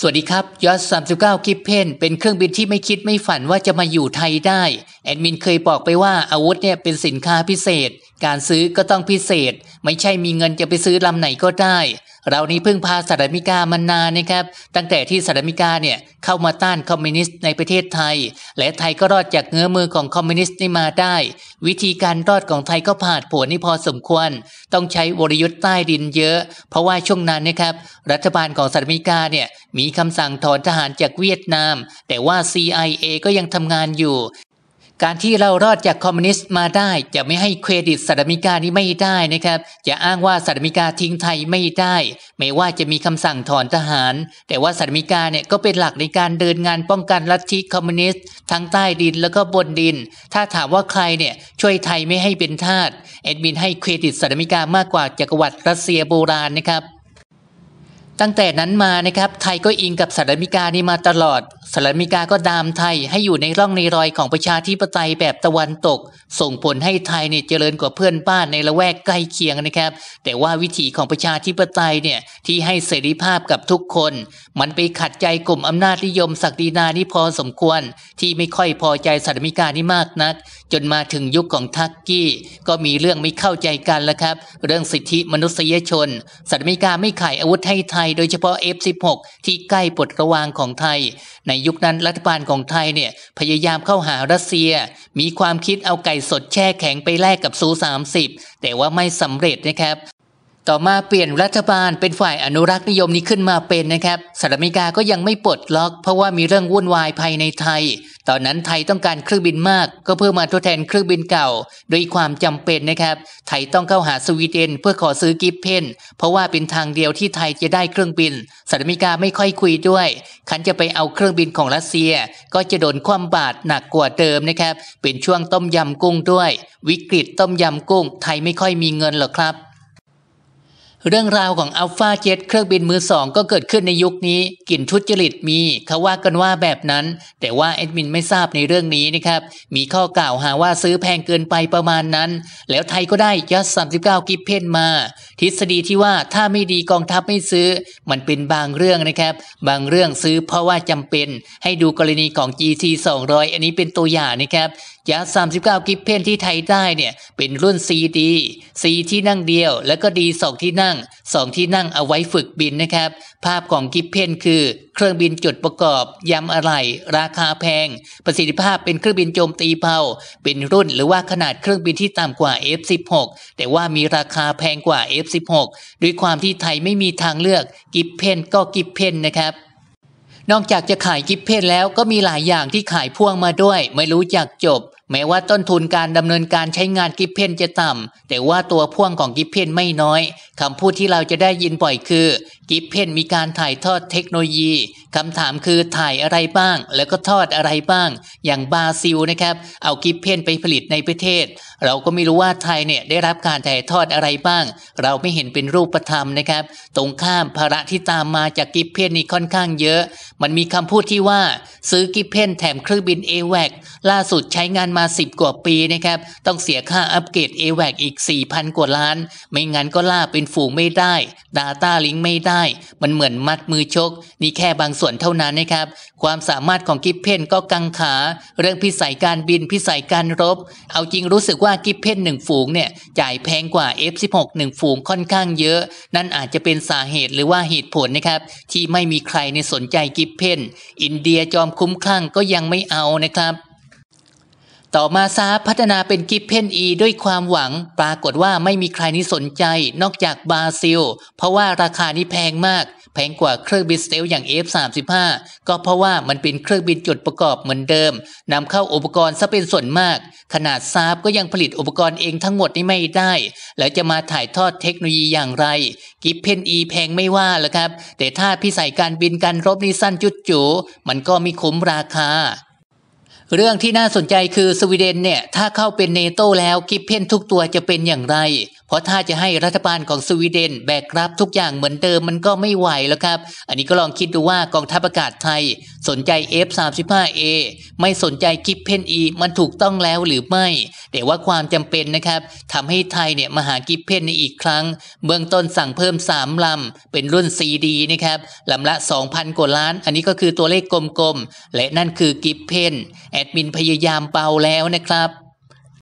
สวัสดีครับยอด39กิฟเพนเป็นเครื่องบินที่ไม่คิดไม่ฝันว่าจะมาอยู่ไทยได้ แอดมินเคยบอกไปว่าอาวุธเนี่ยเป็นสินค้าพิเศษ การซื้อก็ต้องพิเศษ ไม่ใช่มีเงินจะไปซื้อลำไหนก็ได้เรานี้พึ่งพาสหรัฐอเมริกามานานนะครับ ตั้งแต่ที่สหรัฐอเมริกาเนี่ยเข้ามาต้านคอมมิวนิสต์ในประเทศไทย และไทยก็รอดจากเงื้อมือของคอมมิวนิสต์นี่มาได้ วิธีการรอดของไทยก็ผ่านผลนี่พอสมควร ต้องใช้วรยุทธ์ใต้ดินเยอะ เพราะว่าช่วงนั้นนะครับรัฐบาลของสหรัฐอเมริกาเนี่ยมีคำสั่งถอนทหารจากเวียดนามแต่ว่า CIA ก็ยังทำงานอยู่การที่เรารอดจากคอมมิวนิสต์มาได้ จะไม่ให้เครดิตสัตมิกานี้ไม่ได้นะครับจะอ้างว่าสัตมิกาทิ้งไทยไม่ได้ไม่ว่าจะมีคำสั่งถอนทหาร แต่ว่าสัตมิกาเนี่ยก็เป็นหลักในการเดินงานป้องกันลัทธิคอมมิวนิสต์ทั้งใต้ดินแล้วก็บนดิน ถ้าถามว่าใครเนี่ยช่วยไทยไม่ให้เป็นทาสเอ็ดมินให้เครดิตสัตมิกามากกว่าจักรวรรดิรัสเซียโบราณนะครับตั้งแต่นั้นมานะครับไทยก็อิงกับสัตมิกานี้มาตลอดสหรัฐอเมริกา ก็ดามไทยให้อยู่ในร่องในรอยของประชาธิปไตยแบบตะวันตก ส่งผลให้ไทยเนี่ยเจริญกว่าเพื่อนบ้านในละแวกใกล้เคียงนะครับ แต่ว่าวิถีของประชาธิปไตยเนี่ยที่ให้เสรีภาพกับทุกคน มันไปขัดใจกลุ่มอำนาจนิยม ศักดินานี่พอสมควรที่ไม่ค่อยพอใจสหรัฐอเมริกานี่มากนัก จนมาถึงยุคของทักกี้ ก็มีเรื่องไม่เข้าใจกันแล้วครับ เรื่องสิทธิมนุษยชนสหรัฐอเมริกาไม่ขายอาวุธให้ไทย โดยเฉพาะ F16 ที่ใกล้ปลดระวางของไทยในยุคนั้นรัฐบาลของไทยเนี่ยพยายามเข้าหารัสเซีย มีความคิดเอาไก่สดแช่แข็งไปแลกกับซูิบแต่ว่าไม่สำเร็จนะครับต่อมาเปลี่ยนรัฐบาลเป็นฝ่ายอนุรักษ์นิยมนี้ขึ้นมาเป็นนะครับสหรัฐอเมริกา ก็ยังไม่ปลดล็อก เพราะว่ามีเรื่องวุ่นวายภายในไทย ตอนนั้นไทยต้องการเครื่องบินมาก ก็เพื่อมาทดแทนเครื่องบินเก่าโดยความจำเป็นนะครับไทยต้องเข้าหาสวีเดน เพื่อขอซื้อกิฟเพน เพราะว่าเป็นทางเดียวที่ไทยจะได้เครื่องบินสหรัฐอเมริกาไม่ค่อยคุยด้วย คันจะไปเอาเครื่องบินของรัสเซียก็จะโดนคว่ำบาตรหนักกว่าเดิมนะครับเป็นช่วงต้มยำกุ้งด้วย วิกฤตต้มยำกุ้ง ไทยไม่ค่อยมีเงินหรอกครับเรื่องราวของอัลฟาเจ็ตเครื่องบินมือสองก็เกิดขึ้นในยุคนี้กลิ่นทุจริตมีเขาว่ากันว่าแบบนั้น แต่ว่าแอดมินไม่ทราบในเรื่องนี้นะครับ มีข้อกล่าวหาว่าซื้อแพงเกินไปประมาณนั้น แล้วไทยก็ได้ยัดบเก้ากิฟเพนมาทฤษฎีที่ว่าถ้าไม่ดีกองทัพไม่ซื้อ มันเป็นบางเรื่องนะครับ บางเรื่องซื้อเพราะว่าจำเป็น ให้ดูกรณีของ GT 200อันนี้เป็นตัวอย่างนะครับยาสสามิบเก้ากิฟเพนที่ไทยได้เนี่ยเป็นรุ่นซีดีซีที่นั่งเดียวแล้วก็ดีสองที่นั่งสองที่นั่งเอาไว้ฝึกบินนะครับภาพของกิฟเพนคือ เครื่องบินจุดประกอบยำอะไร ราคาแพง ประสิทธิภาพเป็นเครื่องบินโจมตีเผาเป็นรุ่นหรือว่าขนาดเครื่องบินที่ต่ำกว่า F16 แต่ว่ามีราคาแพงกว่า F16 ด้วยความที่ไทยไม่มีทางเลือกกิฟเพนก็กิฟเพนนะครับนอกจากจะขายกิฟเพนแล้วก็มีหลายอย่างที่ขายพ่วงมาด้วย ไม่รู้จักจบแม้ว่าต้นทุนการดำเนินการใช้งานกิฟเพนจะต่ำ แต่ว่าตัวพ่วงของกิฟเพนไม่น้อย คำพูดที่เราจะได้ยินบ่อยคือกิฟเพนมีการถ่ายทอดเทคโนโลยี คำถามคือถ่ายอะไรบ้าง แล้วก็ทอดอะไรบ้าง อย่างบราซิลนะครับ เอากิฟเพนไปผลิตในประเทศ เราก็ไม่รู้ว่าไทยเนี่ยได้รับการถ่ายทอดอะไรบ้าง เราไม่เห็นเป็นรูปธรรมนะครับ ตรงข้ามภาระที่ตามมาจากกิฟเพนนี่ค่อนข้างเยอะ มันมีคำพูดที่ว่าซื้อกิฟเพนแถมเครื่องบิน a w a กล่าสุดใช้งานมา 10 กว่าปีนะครับ ต้องเสียค่าอัปเกรด a w a กอีก4,000กว่าล้าน ไม่งั้นก็ล่าเป็นฝูงไม่ได้ Data Link ไม่ได้มันเหมือนมัดมือชก นี่แค่บางส่วนเท่านั้นนะครับ ความสามารถของกิฟเพนก็กังขา เรื่องพิสัยการบินพิสัยการรบ เอาจริงรู้สึกว่ากิฟเพนหนึ่งฝูงเนี่ย จ่ายแพงกว่า F16 หนึ่งฝูงค่อนข้างเยอะ นั่นอาจจะเป็นสาเหตุหรือว่าเหตุผลนะครับ ที่ไม่มีใครในสนใจกิฟเพนอินเดียจอมคุ้มคลั่งก็ยังไม่เอานะครับต่อมาซาพัฒนาเป็นกิฟเพนอีด้วยความหวัง ปรากฏว่าไม่มีใครนิสนใจ นอกจากบราซิลเพราะว่าราคานี้แพงมาก แพงกว่าเครื่องบินสเตลอย่าง F35 ก็เพราะว่ามันเป็นเครื่องบินจุดประกอบเหมือนเดิมนำเข้าอุปกรณ์ซะเป็นส่วนมาก ขนาดซาบก็ยังผลิตอุปกรณ์เองทั้งหมดนี้ไม่ได้ แล้วจะมาถ่ายทอดเทคโนโลยีอย่างไรกิฟเพนอีแพงไม่ว่าลวครับ แต่ถ้าพิสัยการบินการรบนี่สั้นจุดจูมันก็มีคุ้มราคาเรื่องที่น่าสนใจคือสวีเดนเนี่ย ถ้าเข้าเป็นเนโตแล้วกิฟเพนทุกตัวจะเป็นอย่างไร เพราะถ้าจะให้รัฐบาลของสวีเดนแบกรับทุกอย่างเหมือนเดิมมันก็ไม่ไหวแล้วครับ อันนี้ก็ลองคิดดูว่ากองทัพอากาศไทย สนใจ F35A ไม่สนใจกิฟเพน E มันถูกต้องแล้วหรือไม่แต่ว่าความจำเป็นนะครับทำให้ไทยเนี่ยมาหากิฟเพนในอีกครั้งเบื้องต้นสั่งเพิ่ม 3ลำเป็นรุ่น CD นะครับลำละ2,000กว่าล้าน อันนี้ก็คือตัวเลขกลมๆ และนั่นคือกิฟเพนแอดมินพยายามเ่าแล้วนะครับ